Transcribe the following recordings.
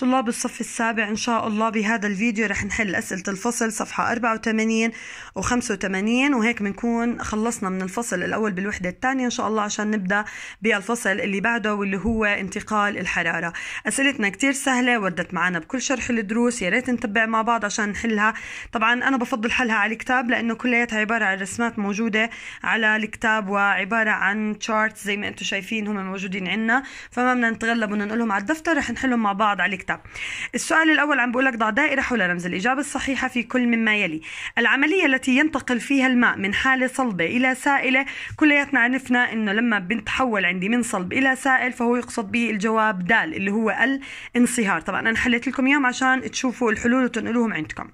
طلاب الصف السابع إن شاء الله بهذا الفيديو رح نحل أسئلة الفصل صفحة 84 و 85 وهيك بنكون خلصنا من الفصل الأول بالوحدة الثانية إن شاء الله عشان نبدأ بالفصل اللي بعده واللي هو انتقال الحرارة أسئلتنا كتير سهلة وردت معنا بكل شرح الدروس يا ريت نتبع مع بعض عشان نحلها طبعا أنا بفضل حلها على الكتاب لأنه كلياتها عبارة عن رسمات موجودة على الكتاب وعبارة عن تشارت زي ما أنتم شايفين هم موجودين عنا فما بدنا نتغلب وننقلهم على الدفتر رح نحلهم مع بعض على الكتاب الكتاب السؤال الأول عم بقول لك ضع دائرة حول رمز الإجابة الصحيحة في كل مما يلي العملية التي ينتقل فيها الماء من حالة صلبة إلى سائلة كلياتنا عرفنا أنه لما بنتحول عندي من صلب إلى سائل فهو يقصد به الجواب دال اللي هو الانصهار طبعا أنا حليت لكم إياهم عشان تشوفوا الحلول وتنقلوهم عندكم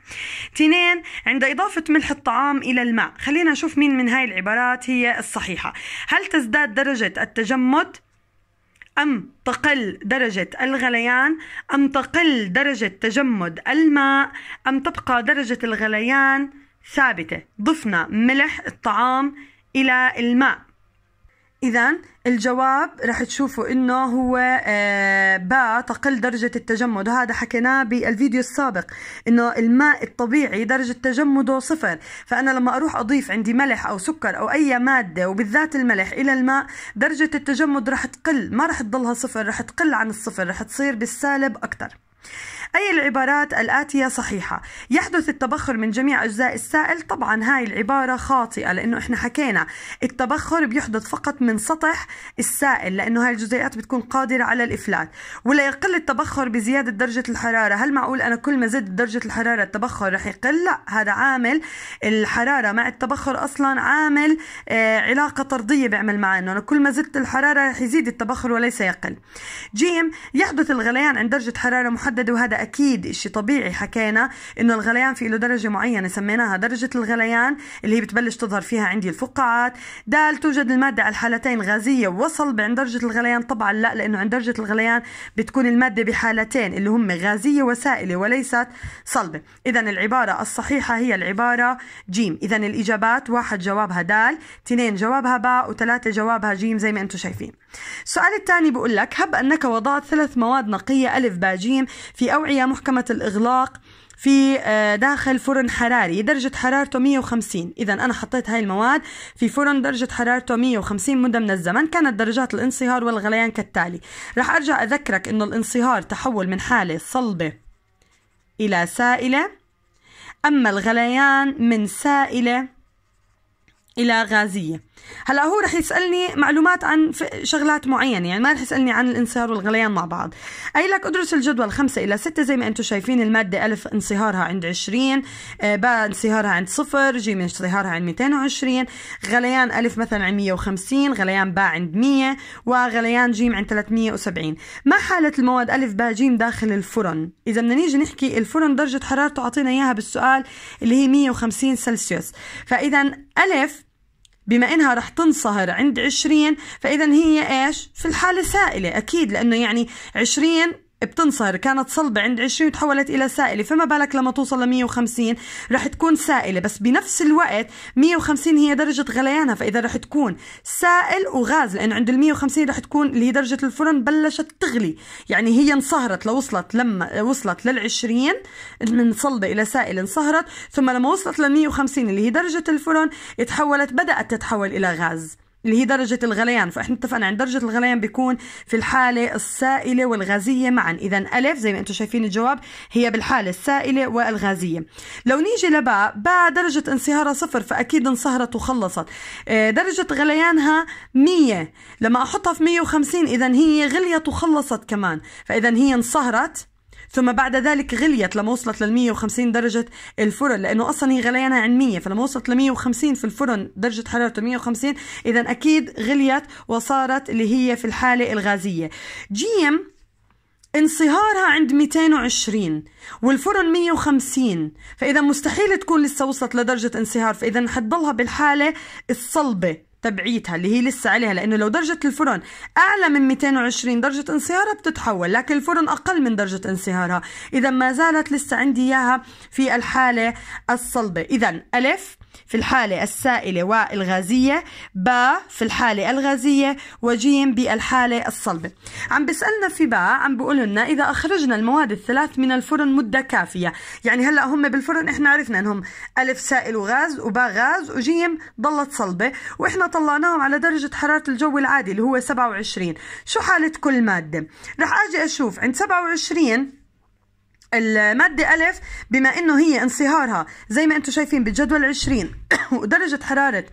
تنين عند إضافة ملح الطعام إلى الماء خلينا نشوف مين من هاي العبارات هي الصحيحة هل تزداد درجة التجمد أم تقل درجة الغليان أم تقل درجة تجمد الماء أم تبقى درجة الغليان ثابتة ضفنا ملح الطعام إلى الماء إذا الجواب رح تشوفوا إنه هو آه، باء تقل درجة التجمد وهذا حكيناه بالفيديو السابق إنه الماء الطبيعي درجة تجمده صفر فأنا لما أروح أضيف عندي ملح أو سكر أو أي مادة وبالذات الملح إلى الماء درجة التجمد رح تقل ما رح تضلها صفر رح تقل عن الصفر رح تصير بالسالب أكثر أي العبارات الآتية صحيحة يحدث التبخر من جميع أجزاء السائل طبعا هاي العبارة خاطئة لأنه إحنا حكينا التبخر بيحدث فقط من سطح السائل لأنه هاي الجزيئات بتكون قادرة على الإفلات ولا يقل التبخر بزيادة درجة الحرارة هل معقول أنا كل ما زدت درجة الحرارة التبخر رح يقل لا هذا عامل الحرارة مع التبخر أصلا عامل آه، علاقة طردية بيعمل معنا أنه أنا كل ما زدت الحرارة رح يزيد التبخر وليس يقل جيم يحدث الغليان عند درجة حرارة محددة وهذا هذا اكيد شيء طبيعي حكينا انه الغليان في له درجه معينه سميناها درجه الغليان اللي هي بتبلش تظهر فيها عندي الفقاعات د توجد الماده على الحالتين غازيه وصلب عند درجه الغليان طبعا لا لانه عند درجه الغليان بتكون الماده بحالتين اللي هم غازيه وسائله وليست صلبه اذا العباره الصحيحه هي العباره جيم اذا الاجابات واحد جوابها د اثنين جوابها باء وثلاثه جوابها جيم زي ما انتم شايفين السؤال الثاني بقول لك هب انك وضعت ثلاث مواد نقيه الف باء جيم في أوعى نوعية محكمة الإغلاق في آه، داخل فرن حراري درجة حرارته 150 إذا أنا حطيت هاي المواد في فرن درجة حرارته 150 مدة من الزمن كانت درجات الانصهار والغليان كالتالي رح أرجع أذكرك أنه الانصهار تحول من حالة صلبة إلى سائلة أما الغليان من سائلة الى غازيه هلا هو رح يسالني معلومات عن شغلات معينه يعني ما رح يسالني عن الانصهار والغليان مع بعض قايل لك ادرس الجدول 5 الى 6 زي ما انتم شايفين الماده الف انصهارها عند 20 آه، باء انصهارها عند صفر جيم انصهارها عند 220 غليان الف مثلا عند 150 غليان باء عند 100 وغليان جيم عند 370 ما حاله المواد الف باء جيم داخل الفرن اذا بدنا نيجي نحكي الفرن درجه حرارته اعطينا اياها بالسؤال اللي هي 150 سلسيوس فاذا الف بما انها رح تنصهر عند 20 فاذا هي ايش في الحاله سائله اكيد لانه يعني 20 بتنصهر كانت صلبة عند 20 وتحولت إلى سائلة فما بالك لما توصل ل 150 رح تكون سائلة بس بنفس الوقت 150 هي درجة غليانها فإذا رح تكون سائل وغاز لأنه عند ال 150 رح تكون اللي هي درجة الفرن بلشت تغلي يعني هي انصهرت لوصلت لما وصلت لل 20 من صلبة إلى سائل انصهرت ثم لما وصلت لل 150 اللي هي درجة الفرن تحولت بدأت تتحول إلى غاز اللي هي درجة الغليان فإحنا اتفقنا عند درجة الغليان بيكون في الحالة السائلة والغازية معا إذا ألف زي ما أنتم شايفين الجواب هي بالحالة السائلة والغازية لو نيجي لباء باء درجة انصهارها صفر فأكيد انصهرت وخلصت آه، درجة غليانها مية لما أحطها في مية وخمسين إذا هي غليت وخلصت كمان فإذا هي انصهرت ثم بعد ذلك غليت لما وصلت لل 150 درجة الفرن لأنه أصلا هي غليانة عند 100 فلما وصلت ل 150 في الفرن درجة حرارته 150 إذا أكيد غليت وصارت اللي هي في الحالة الغازية جيم انصهارها عند 220 والفرن 150 فإذا مستحيل تكون لسه وصلت لدرجة انصهار فإذا حتضلها بالحالة الصلبة تبعيتها اللي هي لسه عليها لانه لو درجه الفرن اعلى من 220 درجه انصهارها بتتحول لكن الفرن اقل من درجه انصهارها اذا ما زالت لسه عندي اياها في الحاله الصلبه اذا الف في الحالة السائلة والغازية باء في الحالة الغازية وجيم بالحالة الصلبة عم بيسألنا في باء عم بيقول لنا إذا أخرجنا المواد الثلاث من الفرن مدة كافية يعني هلأ هم بالفرن إحنا عرفنا أنهم ألف سائل وغاز وباء غاز وجيم ضلت صلبة وإحنا طلعناهم على درجة حرارة الجو العادي اللي هو 27 شو حالة كل مادة رح أجي أشوف عند 27 المادة ألف بما أنه هي انصهارها زي ما أنتم شايفين بالجدول 20 ودرجة حرارة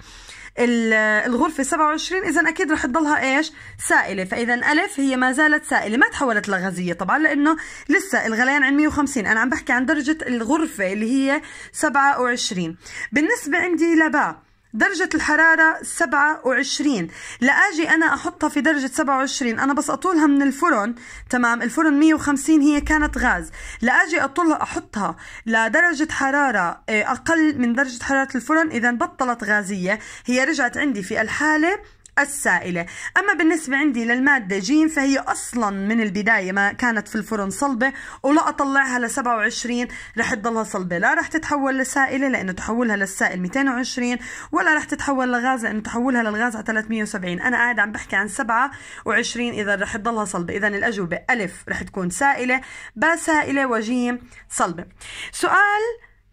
الغرفة 27 إذا أكيد رح تضلها إيش سائلة فإذا ألف هي ما زالت سائلة ما تحولت لغازية طبعا لأنه لسه الغليان عند 150 أنا عم بحكي عن درجة الغرفة اللي هي 27 بالنسبة عندي لباء درجة الحرارة 27 لأجي أنا أحطها في درجة 27 أنا بس أطولها من الفرن تمام الفرن 150 هي كانت غاز لأجي أطولها أحطها لدرجة حرارة آه، أقل من درجة حرارة الفرن إذا بطلت غازية هي رجعت عندي في الحالة السائلة أما بالنسبة عندي للمادة جيم فهي أصلا من البداية ما كانت في الفرن صلبة ولا أطلعها ل 27 رح تضلها صلبة لا رح تتحول لسائلة لأنه تحولها للسائل 220 ولا رح تتحول لغاز لأنه تحولها للغاز على 370 أنا قاعد عم بحكي عن 27 إذا رح تضلها صلبة إذا الأجوبة ألف رح تكون سائلة با سائلة وجيم صلبة سؤال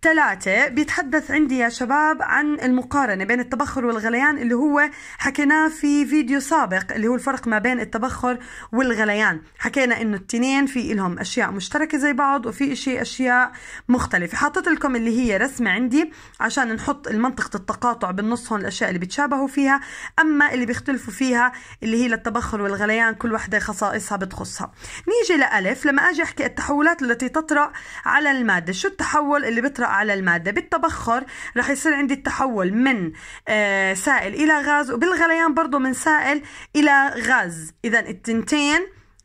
ثلاثة بيتحدث عندي يا شباب عن المقارنة بين التبخر والغليان اللي هو حكيناه في فيديو سابق اللي هو الفرق ما بين التبخر والغليان حكينا انه التنين في لهم اشياء مشتركة زي بعض وفي اشي اشياء مختلفة حاطت لكم اللي هي رسمة عندي عشان نحط المنطقة التقاطع بالنص هون الاشياء اللي بتشابهوا فيها اما اللي بيختلفوا فيها اللي هي للتبخر والغليان كل وحدة خصائصها بتخصها نيجي لألف لما اجي احكي التحولات التي تطرأ على المادة شو التحول اللي بيطرأ على المادة بالتبخر رح يصير عندي التحول من آه، سائل إلى غاز وبالغليان برضو من سائل إلى غاز إذا التنتين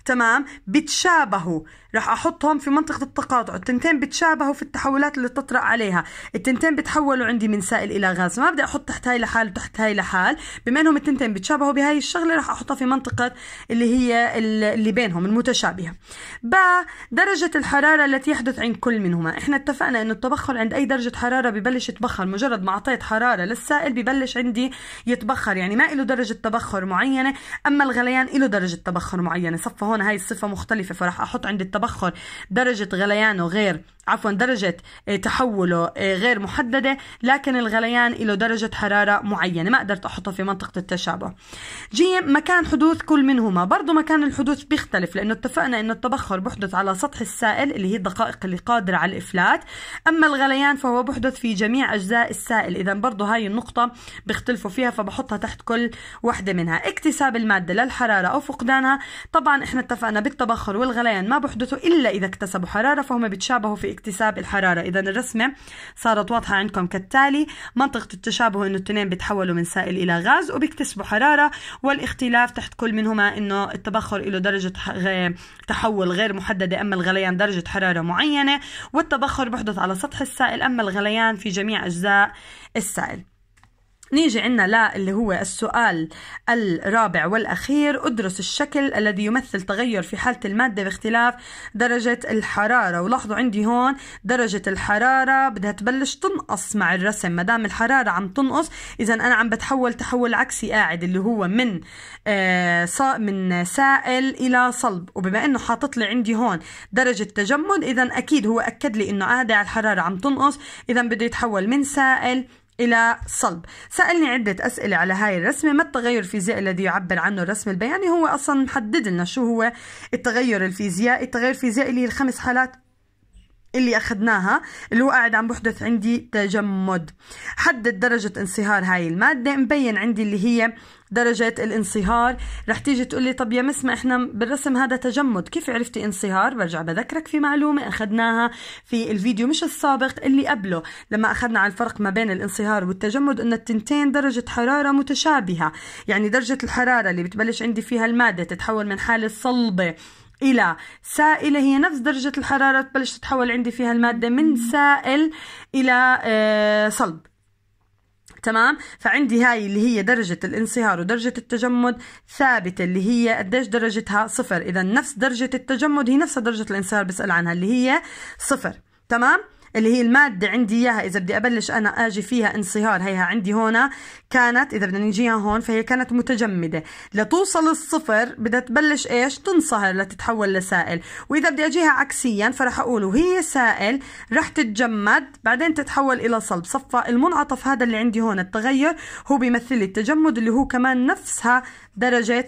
تمام بتشابهوا رح احطهم في منطقه التقاطع التنتين بتشابهوا في التحولات اللي تطرا عليها التنتين بتحولوا عندي من سائل الى غاز ما بدي احط تحت هاي لحال وتحت هاي لحال بما انهم التنتين بتشابهوا بهاي الشغله رح احطها في منطقه اللي هي اللي بينهم المتشابهه ب درجه الحراره التي يحدث عند كل منهما احنا اتفقنا انه التبخر عند اي درجه حراره ببلش يتبخر مجرد ما اعطيت حراره للسائل ببلش عندي يتبخر يعني ما له درجه تبخر معينه اما الغليان له درجه تبخر معينه صفى هون هاي الصفه مختلفه فراح احط عند التبخر تبخر درجة غليانه غير عفوا درجة آه، تحوله آه، غير محددة لكن الغليان له درجة حرارة معينة ما قدرت أحطه في منطقة التشابه جيم مكان حدوث كل منهما برضو مكان الحدوث بيختلف لأنه اتفقنا أن التبخر بحدث على سطح السائل اللي هي الدقائق اللي قادرة على الإفلات أما الغليان فهو بحدث في جميع أجزاء السائل إذا برضو هاي النقطة بيختلفوا فيها فبحطها تحت كل وحدة منها اكتساب المادة للحرارة أو فقدانها طبعا إحنا اتفقنا بالتبخر والغليان ما بحدثوا إلا إذا اكتسبوا حرارة فهم بيتشابهوا في اكتساب الحرارة إذا الرسمة صارت واضحة عندكم كالتالي منطقة التشابه أنه التنين بيتحولوا من سائل إلى غاز وبيكتسبوا حرارة والاختلاف تحت كل منهما أنه التبخر له درجة تحول غير محددة أما الغليان درجة حرارة معينة والتبخر بحدث على سطح السائل أما الغليان في جميع أجزاء السائل نيجي عندنا للي هو السؤال الرابع والأخير ادرس الشكل الذي يمثل تغير في حالة المادة باختلاف درجة الحرارة ولاحظوا عندي هون درجة الحرارة بدها تبلش تنقص مع الرسم ما دام الحرارة عم تنقص إذا أنا عم بتحول تحول عكسي قاعد اللي هو من آه من سائل إلى صلب وبما إنه حاطط لي عندي هون درجة تجمد إذا أكيد هو أكد لي إنه قاعدة آه، على الحرارة عم تنقص إذا بده يتحول من سائل إلى صلب سألني عدة أسئلة على هاي الرسمة ما التغير الفيزيائي الذي يعبر عنه الرسم البياني هو أصلا محدد لنا شو هو التغير الفيزيائي التغير الفيزيائي اللي الخمس حالات اللي أخذناها اللي هو قاعد عم بحدث عندي تجمد حدد درجة انصهار هاي المادة مبين عندي اللي هي درجة الانصهار رح تيجي تقول لي طب يا مسمى احنا بالرسم هذا تجمد كيف عرفتي انصهار برجع بذكرك في معلومة اخذناها في الفيديو مش السابق اللي قبله لما اخذنا على الفرق ما بين الانصهار والتجمد ان التنتين درجة حرارة متشابهة يعني درجة الحرارة اللي بتبلش عندي فيها المادة تتحول من حالة صلبة إلى سائلة هي نفس درجة الحرارة تبلش تتحول عندي فيها المادة من سائل إلى آه، صلب تمام فعندي هاي اللي هي درجة الانصهار ودرجة التجمد ثابتة اللي هي قديش درجتها صفر إذا نفس درجة التجمد هي نفس درجة الانصهار بسأل عنها اللي هي صفر تمام اللي هي المادة عندي إياها إذا بدي أبلش أنا أجي فيها انصهار هيها عندي هون كانت إذا بدنا نجيها هون فهي كانت متجمدة لتوصل الصفر بدها تبلش إيش تنصهر لتتحول لسائل وإذا بدي أجيها عكسيا فرح أقول وهي سائل رح تتجمد بعدين تتحول إلى صلب صفى المنعطف هذا اللي عندي هون التغير هو بيمثل التجمد اللي هو كمان نفسها درجة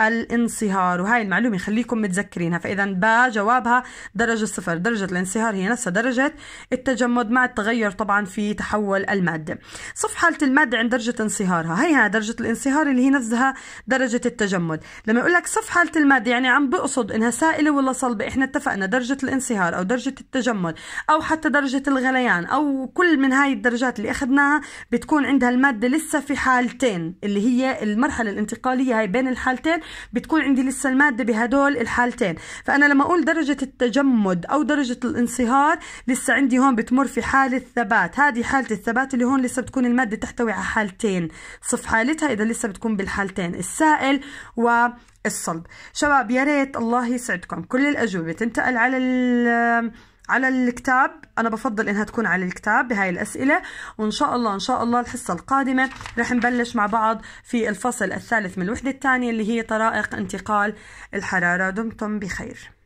الانصهار وهي المعلومة خليكم متذكرينها فإذا با جوابها درجة صفر درجة الانصهار هي نفسها درجة التجمد مع التغير طبعا في تحول المادة صف حالة المادة عند درجة انصهارها هي درجة الانصهار اللي هي نفسها درجة التجمد لما يقول لك صف حالة المادة يعني عم بقصد إنها سائلة ولا صلبة إحنا اتفقنا درجة الانصهار أو درجة التجمد أو حتى درجة الغليان أو كل من هاي الدرجات اللي أخذناها بتكون عندها المادة لسه في حالتين اللي هي المرحلة الانتقالية هاي بين الحالتين بتكون عندي لسه المادة بهدول الحالتين فأنا لما أقول درجة التجمد أو درجة الانصهار لسه عندي هون بتمر في حالة ثبات هذه حالة الثبات اللي هون لسه بتكون المادة تحتوي على حالتين صف حالتها إذا لسه بتكون بالحالتين السائل و الصلب شباب يا ريت الله يسعدكم كل الأجوبة تنتقل على على الكتاب انا بفضل انها تكون على الكتاب بهاي الاسئله وان شاء الله ان شاء الله الحصه القادمه رح نبلش مع بعض في الفصل الثالث من الوحده الثانيه اللي هي طرائق انتقال الحراره دمتم بخير